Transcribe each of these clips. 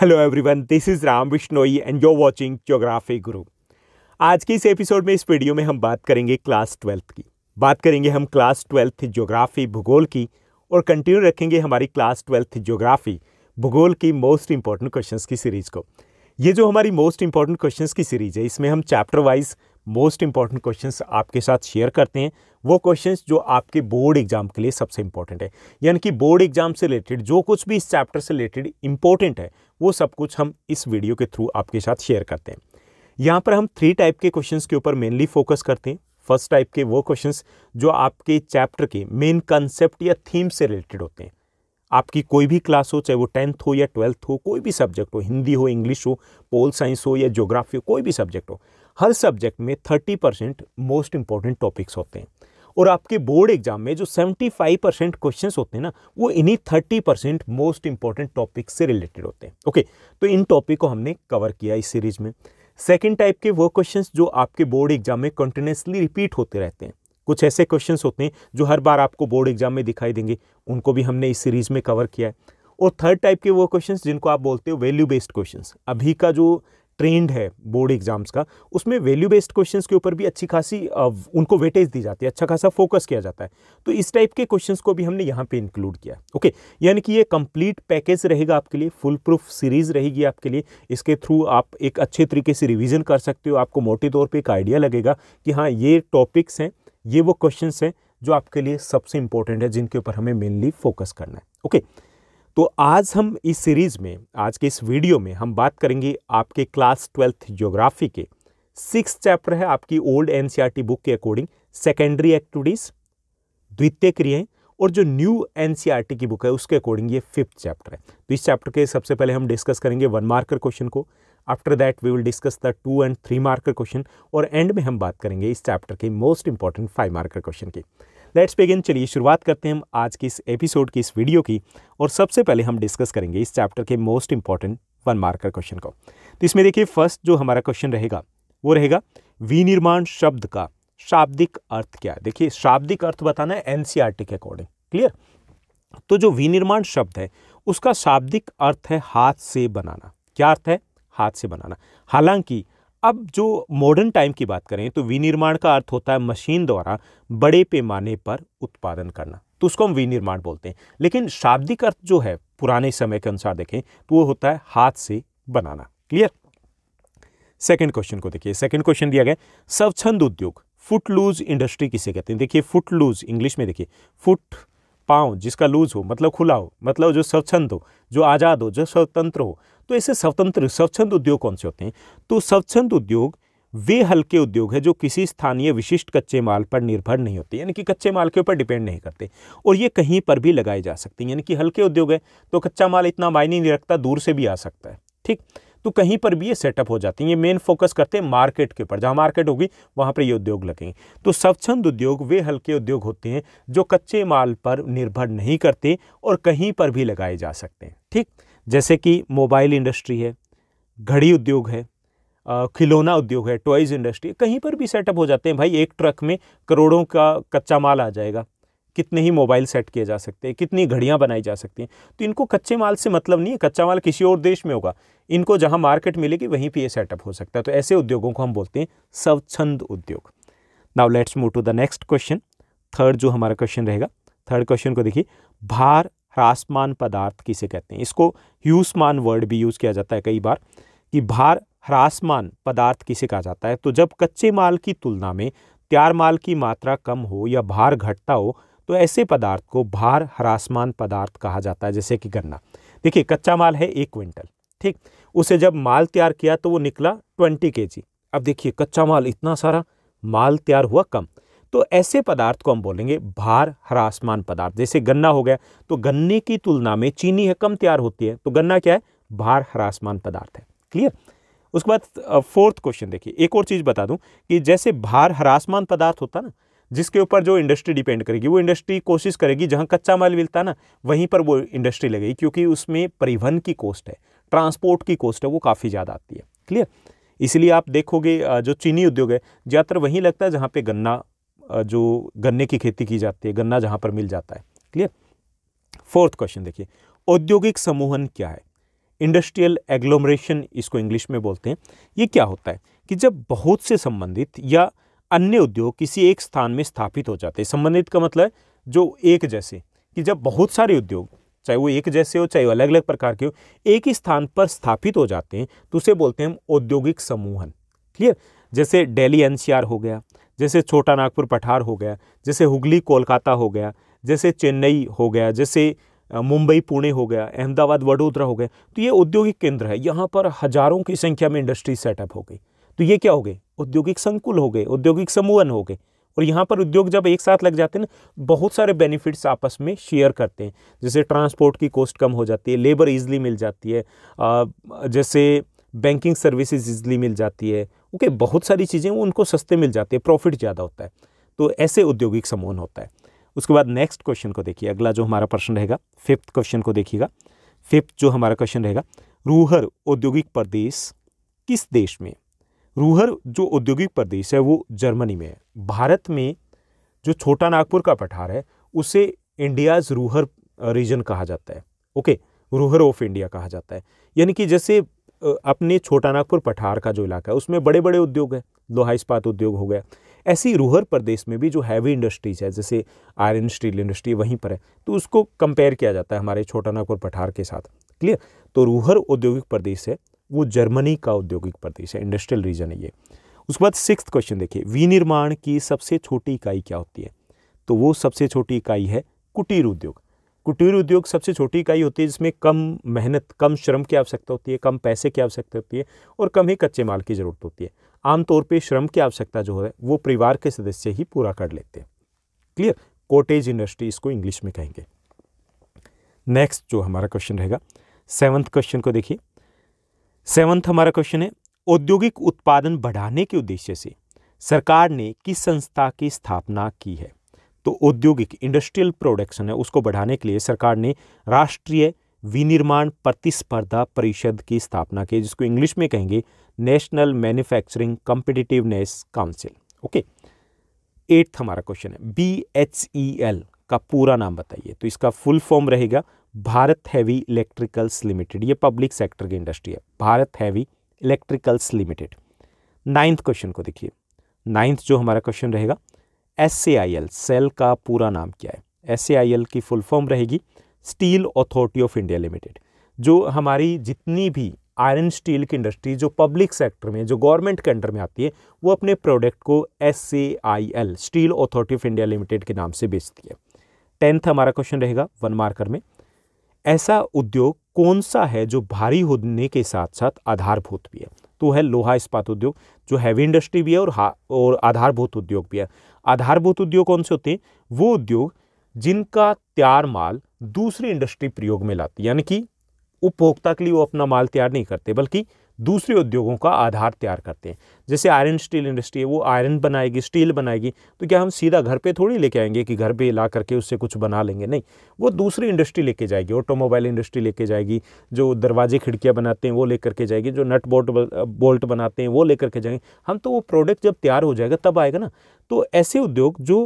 Hello everyone this is Ram Vishnoi and you watching geography Guru आज के इस एपिसोड में इस वीडियो में हम बात करेंगे क्लास ट्वेल्थ की बात करेंगे हम क्लास ट्वेल्थ ज्योग्राफी भूगोल की और कंटिन्यू रखेंगे हमारी क्लास ट्वेल्थ ज्योग्राफी भूगोल की मोस्ट इंपॉर्टेंट क्वेश्चंस की सीरीज़ को ये जो हमारी मोस्ट इंपॉर्टेंट क्वेश्चंस की सीरीज़ है इसमें हम chapter wise most important questions आपके साथ शेयर करते हैं वो क्वेश्चंस जो आपके बोर्ड एग्जाम के लिए सबसे इंपॉर्टेंट है यानी कि बोर्ड एग्जाम से रिलेटेड जो कुछ भी इस चैप्टर से रिलेटेड इंपॉर्टेंट है वो सब कुछ हम इस वीडियो के थ्रू आपके साथ शेयर करते हैं यहाँ पर हम थ्री टाइप के क्वेश्चंस के ऊपर मेनली फोकस करते हैं फर्स्ट टाइप के वो क्वेश्चन जो आपके चैप्टर के मेन कंसेप्ट या थीम से रिलेटेड होते हैं आपकी कोई भी क्लास हो चाहे वो टेंथ हो या ट्वेल्थ हो कोई भी सब्जेक्ट हो हिंदी हो इंग्लिश हो पोल साइंस हो या ज्योग्राफी हो कोई भी सब्जेक्ट हो हर सब्जेक्ट में thirty percent most important topics होते हैं और आपके बोर्ड एग्जाम में जो 75 परसेंट क्वेश्चन होते हैं ना वो इन्हीं 30 परसेंट मोस्ट इंपॉर्टेंट टॉपिक से रिलेटेड होते हैं ओके तो इन टॉपिक को हमने कवर किया इस सीरीज में सेकेंड टाइप के वो क्वेश्चन जो आपके बोर्ड एग्जाम में कंटिन्यूसली रिपीट होते रहते हैं कुछ ऐसे क्वेश्चन होते हैं जो हर बार आपको बोर्ड एग्जाम में दिखाई देंगे उनको भी हमने इस सीरीज में कवर किया है और थर्ड टाइप के वो क्वेश्चन जिनको आप बोलते हो वैल्यू बेस्ड क्वेश्चन अभी का जो ट्रेंड है बोर्ड एग्जाम्स का उसमें वैल्यू बेस्ड क्वेश्चंस के ऊपर भी अच्छी खासी उनको वेटेज दी जाती है अच्छा खासा फोकस किया जाता है तो इस टाइप के क्वेश्चंस को भी हमने यहाँ पे इंक्लूड किया ओके यानी कि ये कंप्लीट पैकेज रहेगा आपके लिए फुल प्रूफ सीरीज रहेगी आपके लिए इसके थ्रू आप एक अच्छे तरीके से रिविजन कर सकते हो आपको मोटे तौर पर एक आइडिया लगेगा कि हाँ ये टॉपिक्स हैं ये वो क्वेश्चन हैं जो आपके लिए सबसे इंपॉर्टेंट है जिनके ऊपर हमें मेनली फोकस करना है ओके okay? तो आज हम इस सीरीज़ में आज के इस वीडियो में हम बात करेंगे आपके क्लास ट्वेल्थ ज्योग्राफी के सिक्स चैप्टर है आपकी ओल्ड एनसीईआरटी बुक के अकॉर्डिंग सेकेंडरी एक्टिविटीज़ द्वितीय क्रियाएँ और जो न्यू एनसीईआरटी की बुक है उसके अकॉर्डिंग ये फिफ्थ चैप्टर है तो इस चैप्टर के सबसे पहले हम डिस्कस करेंगे वन मार्कर क्वेश्चन को after that we will discuss the two and three marker question और एंड में हम बात करेंगे इस चैप्टर के most important five marker question की लेट्स बिगिन चलिए शुरुआत करते हैं हम आज की इस एपिसोड की इस वीडियो की और सबसे पहले हम डिस्कस करेंगे इस चैप्टर के most important one marker question को तो इसमें देखिए फर्स्ट जो हमारा क्वेश्चन रहेगा वो रहेगा विनिर्माण शब्द का शाब्दिक अर्थ क्या है देखिए शाब्दिक अर्थ बताना है एन e के अकॉर्डिंग क्लियर तो जो विनिर्माण शब्द है उसका शाब्दिक अर्थ है हाथ से बनाना क्या अर्थ है हाथ से बनाना हालांकि अब जो मॉडर्न टाइम की बात करें तो विनिर्माण का अर्थ होता है मशीन द्वारा बड़े पैमाने पर उत्पादन करना तो उसको हम विनिर्माण बोलते हैं लेकिन शाब्दिक अर्थ जो है पुराने समय के अनुसार देखें तो वो होता है हाथ से बनाना क्लियर सेकंड क्वेश्चन को देखिए सेकंड क्वेश्चन दिया गया स्वच्छंद उद्योग फुट लूज इंडस्ट्री किसे कहते हैं देखिए फुट लूज इंग्लिश में देखिए फुट पाँव जिसका लूज हो मतलब खुला हो मतलब जो स्वच्छंद हो जो आज़ाद हो जो स्वतंत्र हो तो ऐसे स्वतंत्र स्वच्छंद उद्योग कौन से होते हैं तो स्वच्छंद उद्योग वे हल्के उद्योग है जो किसी स्थानीय विशिष्ट कच्चे माल पर निर्भर नहीं होते यानी कि कच्चे माल के ऊपर डिपेंड नहीं करते और ये कहीं पर भी लगाए जा सकते हैं यानी कि हल्के उद्योग है तो कच्चा माल इतना मायने नहीं रखता दूर से भी आ सकता है ठीक तो कहीं पर भी ये सेटअप हो जाते हैं ये मेन फोकस करते हैं मार्केट के ऊपर जहाँ मार्केट होगी वहाँ पर ये उद्योग लगेंगे तो स्वच्छंद उद्योग वे हल्के उद्योग होते हैं जो कच्चे माल पर निर्भर नहीं करते और कहीं पर भी लगाए जा सकते हैं ठीक जैसे कि मोबाइल इंडस्ट्री है घड़ी उद्योग है खिलौना उद्योग है टॉयज़ इंडस्ट्री कहीं पर भी सेटअप हो जाते हैं भाई एक ट्रक में करोड़ों का कच्चा माल आ जाएगा कितने ही मोबाइल सेट किए जा सकते हैं कितनी घड़ियाँ बनाई जा सकती हैं तो इनको कच्चे माल से मतलब नहीं है कच्चा माल किसी और देश में होगा इनको जहाँ मार्केट मिलेगी वहीं पर ये सेटअप हो सकता है तो ऐसे उद्योगों को हम बोलते हैं स्वच्छंद उद्योग now let's move to the next question third जो हमारा क्वेश्चन रहेगा थर्ड क्वेश्चन को देखिए भार ह्रासमान पदार्थ किसे कहते हैं इसको ह्यूसमान वर्ड भी यूज़ किया जाता है कई बार कि भार ह्रासमान पदार्थ किसे कहा जाता है तो जब कच्चे माल की तुलना में तैयार माल की मात्रा कम हो या भार घटता हो तो ऐसे पदार्थ को भार ह्रासमान पदार्थ कहा जाता है जैसे कि गन्ना देखिए कच्चा माल है एक क्विंटल ठीक उसे जब माल तैयार किया तो वो निकला ट्वेंटी के अब देखिए कच्चा माल इतना सारा माल तैयार हुआ कम तो ऐसे पदार्थ को हम बोलेंगे भार हरासमान पदार्थ जैसे गन्ना हो गया तो गन्ने की तुलना में चीनी है कम तैयार होती है तो गन्ना क्या है भार हरासमान पदार्थ है क्लियर उसके बाद फोर्थ क्वेश्चन देखिए एक और चीज़ बता दूं कि जैसे भार हरासमान पदार्थ होता ना जिसके ऊपर जो इंडस्ट्री डिपेंड करेगी वो इंडस्ट्री कोशिश करेगी जहाँ कच्चा माल मिलता ना वहीं पर वो इंडस्ट्री लगेगी क्योंकि उसमें परिवहन की कॉस्ट है ट्रांसपोर्ट की कॉस्ट है वो काफ़ी ज़्यादा आती है क्लियर इसलिए आप देखोगे जो चीनी उद्योग है ज़्यादातर वहीं लगता है जहाँ पे गन्ना जो गन्ने की खेती की जाती है गन्ना जहाँ पर मिल जाता है क्लियर फोर्थ क्वेश्चन देखिए औद्योगिक समूहन क्या है इंडस्ट्रियल एग्लोमरेशन इसको इंग्लिश में बोलते हैं ये क्या होता है कि जब बहुत से संबंधित या अन्य उद्योग किसी एक स्थान में स्थापित हो जाते हैं संबंधित का मतलब जो एक जैसे कि जब बहुत सारे उद्योग चाहे वो एक जैसे हो चाहे अलग अलग प्रकार के हो एक ही स्थान पर स्थापित हो जाते हैं तो उसे बोलते हैं हम औद्योगिक समूहन क्लियर जैसे डेली एनसीआर हो गया जैसे छोटा नागपुर पठार हो गया जैसे हुगली कोलकाता हो गया जैसे चेन्नई हो गया जैसे मुंबई पुणे हो गया अहमदाबाद वडोदरा हो गया तो ये औद्योगिक केंद्र है यहाँ पर हज़ारों की संख्या में इंडस्ट्री सेटअप हो गई तो ये क्या हो गए औद्योगिक संकुल हो गए औद्योगिक समूहन हो गए और यहाँ पर उद्योग जब एक साथ लग जाते हैं ना बहुत सारे बेनिफिट्स आपस में शेयर करते हैं जैसे ट्रांसपोर्ट की कॉस्ट कम हो जाती है लेबर इजली मिल जाती है जैसे बैंकिंग सर्विसेज इजली मिल जाती है ओके okay, बहुत सारी चीज़ें वो उनको सस्ते मिल जाती है प्रॉफिट ज़्यादा होता है तो ऐसे औद्योगिक समूहन होता है उसके बाद नेक्स्ट क्वेश्चन को देखिए अगला जो हमारा प्रश्न रहेगा फिफ्थ क्वेश्चन को देखिएगा फिफ्थ जो हमारा क्वेश्चन रहेगा रूहर औद्योगिक प्रदेश किस देश में रूहर जो औद्योगिक प्रदेश है वो जर्मनी में है भारत में जो छोटा नागपुर का पठार है उसे इंडियाज़ रूहर रीजन कहा जाता है ओके रूहर ऑफ इंडिया कहा जाता है यानी कि जैसे अपने छोटा नागपुर पठार का जो इलाका है उसमें बड़े बड़े उद्योग हैं लोहा इस्पात उद्योग हो गया ऐसी रूहर प्रदेश में भी जो हैवी इंडस्ट्रीज है जैसे आयरन स्टील इंडस्ट्री वहीं पर है तो उसको कंपेयर किया जाता है हमारे छोटा नागपुर पठार के साथ क्लियर तो रूहर औद्योगिक प्रदेश है वो जर्मनी का औद्योगिक प्रदेश है इंडस्ट्रियल रीजन है ये उसके बाद सिक्स क्वेश्चन देखिए विनिर्माण की सबसे छोटी इकाई क्या होती है तो वो सबसे छोटी इकाई है कुटीर उद्योग कुटीर उद्योग सबसे छोटी इकाई होती है जिसमें कम मेहनत कम श्रम की आवश्यकता होती है कम पैसे की आवश्यकता होती है और कम ही कच्चे माल की ज़रूरत होती है आमतौर पर श्रम की आवश्यकता जो है वो परिवार के सदस्य ही पूरा कर लेते हैं क्लियर कोटेज इंडस्ट्री इसको इंग्लिश में कहेंगे नेक्स्ट जो हमारा क्वेश्चन रहेगा सेवन्थ क्वेश्चन को देखिए सेवन्थ हमारा क्वेश्चन है औद्योगिक उत्पादन बढ़ाने के उद्देश्य से सरकार ने किस संस्था की स्थापना की है तो औद्योगिक इंडस्ट्रियल प्रोडक्शन है उसको बढ़ाने के लिए सरकार ने राष्ट्रीय विनिर्माण प्रतिस्पर्धा परिषद की स्थापना की जिसको इंग्लिश में कहेंगे National Manufacturing Competitiveness Council okay eighth हमारा क्वेश्चन है बी एच ई एल का पूरा नाम बताइए तो इसका फुल फॉर्म रहेगा भारत हैवी इलेक्ट्रिकल्स लिमिटेड ये पब्लिक सेक्टर की इंडस्ट्री है Bharat Heavy Electricals Limited ninth question को देखिए नाइन्थ जो हमारा क्वेश्चन रहेगा S C I L SAIL का पूरा नाम क्या है एस सी आई एल की फुल फॉर्म रहेगी Steel Authority of India Limited जो हमारी जितनी भी आयरन स्टील की इंडस्ट्री जो पब्लिक सेक्टर में जो गवर्नमेंट के अंडर में आती है वो अपने प्रोडक्ट को S C I L Steel Authority of India Limited के नाम से बेचती है टेंथ हमारा क्वेश्चन रहेगा वन मार्कर में ऐसा उद्योग कौन सा है जो भारी होने के साथ साथ आधारभूत भी है तो है लोहा इस्पात उद्योग जो हैवी इंडस्ट्री भी है और हा और आधारभूत उद्योग भी है आधारभूत उद्योग कौन से होते हैं वो उद्योग जिनका तैयार माल दूसरी इंडस्ट्री प्रयोग में लाती यानी कि उपभोक्ता के लिए वो अपना माल तैयार नहीं करते बल्कि दूसरे उद्योगों का आधार तैयार करते हैं जैसे आयरन स्टील इंडस्ट्री है वो आयरन बनाएगी स्टील बनाएगी तो क्या हम सीधा घर पे थोड़ी लेके आएंगे कि घर पे ला करके उससे कुछ बना लेंगे नहीं वो दूसरी इंडस्ट्री लेके जाएगी ऑटोमोबाइल इंडस्ट्री लेके जाएगी जो दरवाजे खिड़कियाँ बनाते हैं वो लेकर के जाएगी जो नट बोल्ट बोल्ट बनाते हैं वो लेकर के जाएंगे हम तो वो प्रोडक्ट जब तैयार हो जाएगा तब आएगा ना तो ऐसे उद्योग जो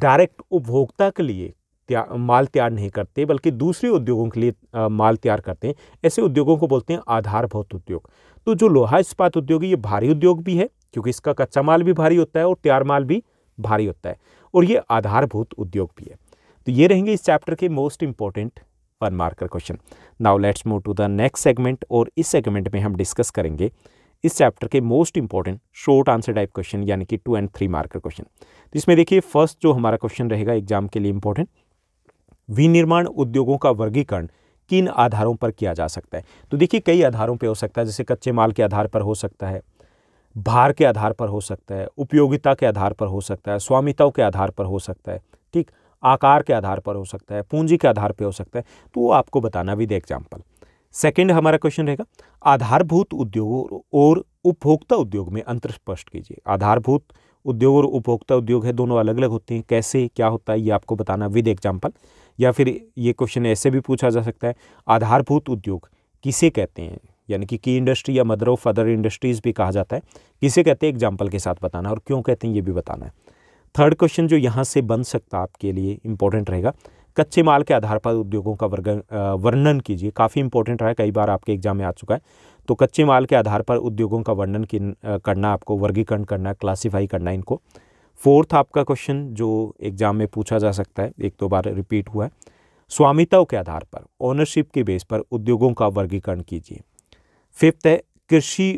डायरेक्ट उपभोक्ता के लिए त्या, माल तैयार नहीं करते बल्कि दूसरे उद्योगों के लिए आ, माल तैयार करते हैं ऐसे उद्योगों को बोलते हैं आधारभूत उद्योग तो जो लोहा इस्पात उद्योग है ये भारी उद्योग भी है क्योंकि इसका कच्चा माल भी भारी होता है और तैयार माल भी भारी होता है और ये आधारभूत उद्योग भी है तो ये रहेंगे इस चैप्टर के most important one marker question now let's move to the next segment और इस सेगमेंट में हम डिस्कस करेंगे इस चैप्टर के most important short answer type question यानी कि two and three marker question तो इसमें देखिए फर्स्ट जो हमारा क्वेश्चन रहेगा एग्जाम के लिए इंपॉर्टेंट विनिर्माण उद्योगों का वर्गीकरण किन आधारों पर किया जा सकता है तो देखिए कई आधारों पर हो सकता है जैसे कच्चे माल के आधार पर हो सकता है भार के आधार पर हो सकता है उपयोगिता के आधार पर हो सकता है स्वामित्व के आधार पर हो सकता है ठीक आकार के आधार पर हो सकता है पूंजी के आधार पर हो सकता है तो वो आपको बताना भी दे एग्जाम्पल सेकंड हमारा क्वेश्चन रहेगा आधारभूत उद्योग और उपभोक्ता उद्योग में अंतर स्पष्ट कीजिए आधारभूत उद्योग और उपभोक्ता उद्योग है दोनों अलग अलग होते हैं कैसे क्या होता है ये आपको बताना विद एग्जाम्पल या फिर ये क्वेश्चन ऐसे भी पूछा जा सकता है आधारभूत उद्योग किसे कहते हैं यानी कि की इंडस्ट्री या मदर ऑफ अदर इंडस्ट्रीज़ भी कहा जाता है किसे कहते हैं एग्जाम्पल के साथ बताना और क्यों कहते हैं ये भी बताना है थर्ड क्वेश्चन जो यहाँ से बन सकता आपके लिए इंपॉर्टेंट रहेगा कच्चे माल के आधार पर उद्योगों का वर्णन कीजिए काफ़ी इंपॉर्टेंट रहा है कई बार आपके एग्जाम में आ चुका है तो कच्चे माल के आधार पर उद्योगों का वर्णन करना आपको वर्गीकरण करना क्लासीफाई करना इनको फोर्थ आपका क्वेश्चन जो एग्जाम में पूछा जा सकता है एक दो बार रिपीट हुआ है स्वामित्व के आधार पर ओनरशिप के बेस पर उद्योगों का वर्गीकरण कीजिए फिफ्थ है कृषि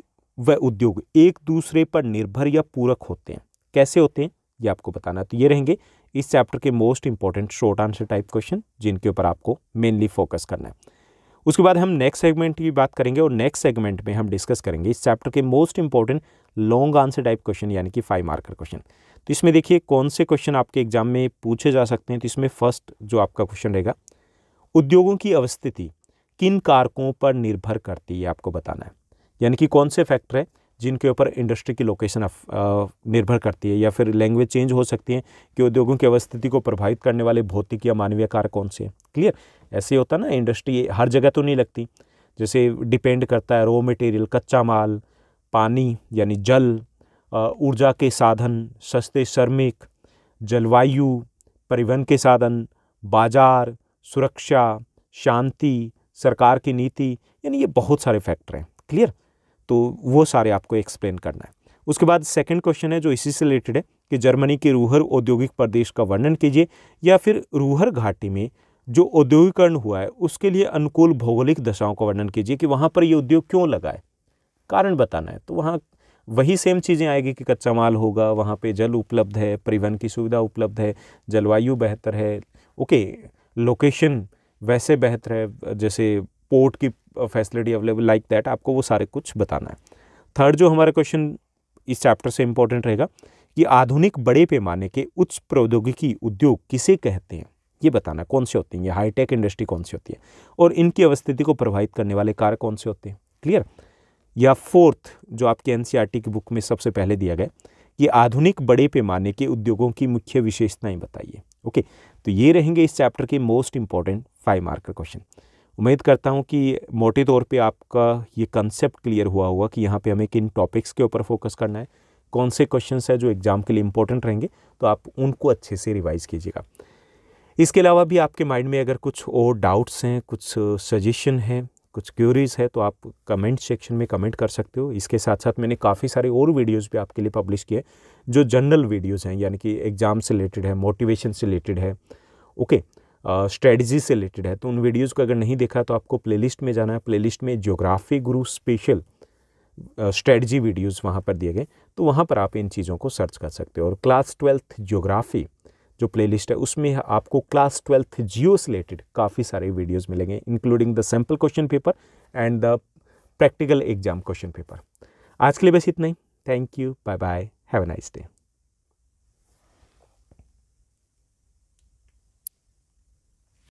व उद्योग एक दूसरे पर निर्भर या पूरक होते हैं कैसे होते हैं ये आपको बताना तो ये रहेंगे इस चैप्टर के most important short answer type question जिनके ऊपर आपको मेनली फोकस करना है उसके बाद हम नेक्स्ट सेगमेंट की बात करेंगे और नेक्स्ट सेगमेंट में हम डिस्कस करेंगे इस चैप्टर के most important long answer type question यानी कि फाइव मार्कर क्वेश्चन तो इसमें देखिए कौन से क्वेश्चन आपके एग्जाम में पूछे जा सकते हैं तो इसमें फर्स्ट जो आपका क्वेश्चन रहेगा उद्योगों की अवस्थिति किन कारकों पर निर्भर करती है आपको बताना है यानी कि कौन से फैक्टर है जिनके ऊपर इंडस्ट्री की लोकेशन निर्भर करती है या फिर लैंग्वेज चेंज हो सकती है कि उद्योगों की अवस्थिति को प्रभावित करने वाले भौतिक या मानवीय कार कौन से हैं क्लियर ऐसे होता ना इंडस्ट्री हर जगह तो नहीं लगती जैसे डिपेंड करता है रॉ मटेरियल कच्चा माल पानी यानी जल ऊर्जा के साधन सस्ते श्रमिक जलवायु परिवहन के साधन बाजार सुरक्षा शांति सरकार की नीति यानी ये बहुत सारे फैक्टर हैं क्लियर तो वो सारे आपको एक्सप्लेन करना है उसके बाद सेकंड क्वेश्चन है जो इसी से रिलेटेड है कि जर्मनी के रूहर औद्योगिक प्रदेश का वर्णन कीजिए या फिर रूहर घाटी में जो औद्योगिकरण हुआ है उसके लिए अनुकूल भौगोलिक दशाओं का वर्णन कीजिए कि वहाँ पर ये उद्योग क्यों लगाए कारण बताना है तो वहाँ वही सेम चीज़ें आएगी कि कच्चा माल होगा वहाँ पे जल उपलब्ध है परिवहन की सुविधा उपलब्ध है जलवायु बेहतर है ओके लोकेशन वैसे बेहतर है जैसे पोर्ट की फैसिलिटी अवेलेबल लाइक दैट आपको वो सारे कुछ बताना है थर्ड जो हमारा क्वेश्चन इस चैप्टर से इम्पोर्टेंट रहेगा कि आधुनिक बड़े पैमाने के उच्च प्रौद्योगिकी उद्योग किसे कहते हैं ये बताना कौन से होते हैं ये हाईटेक इंडस्ट्री कौन सी होती है और इनकी अवस्थिति को प्रभावित करने वाले कार कौन से होते हैं क्लियर या फोर्थ जो आपके एन e की बुक में सबसे पहले दिया गया ये आधुनिक बड़े पैमाने के उद्योगों की मुख्य विशेषताएं बताइए ओके तो ये रहेंगे इस चैप्टर के most important five marker question उम्मीद करता हूँ कि मोटे तौर पे आपका ये कंसेप्ट क्लियर हुआ होगा कि यहाँ पे हमें किन टॉपिक्स के ऊपर फोकस करना है कौन से क्वेश्चन है जो एग्ज़ाम के लिए इंपॉर्टेंट रहेंगे तो आप उनको अच्छे से रिवाइज़ कीजिएगा इसके अलावा भी आपके माइंड में अगर कुछ और डाउट्स हैं कुछ सजेशन हैं कुछ क्यूरीज है तो आप कमेंट सेक्शन में कमेंट कर सकते हो इसके साथ साथ मैंने काफ़ी सारे और वीडियोज़ भी आपके लिए पब्लिश किए जो जनरल वीडियोज़ हैं यानी कि एग्ज़ाम से रिलेटेड है मोटिवेशन से रिलेटेड है ओके स्ट्रेटजी से रिलेटेड है तो उन वीडियोज़ को अगर नहीं देखा तो आपको प्लेलिस्ट में जाना है प्लेलिस्ट में ज्योग्राफी गुरु स्पेशल स्ट्रेटजी वीडियोज़ वहाँ पर दिए गए तो वहाँ पर आप इन चीज़ों को सर्च कर सकते हो और क्लास ट्वेल्थ ज्योग्राफी जो प्लेलिस्ट है उसमें आपको क्लास ट्वेल्थ जियो से रिलेटेड काफ़ी सारे वीडियोज़ मिलेंगे including the sample question paper and the practical exam question paper आज के लिए बस इतना ही thank you bye bye have a nice day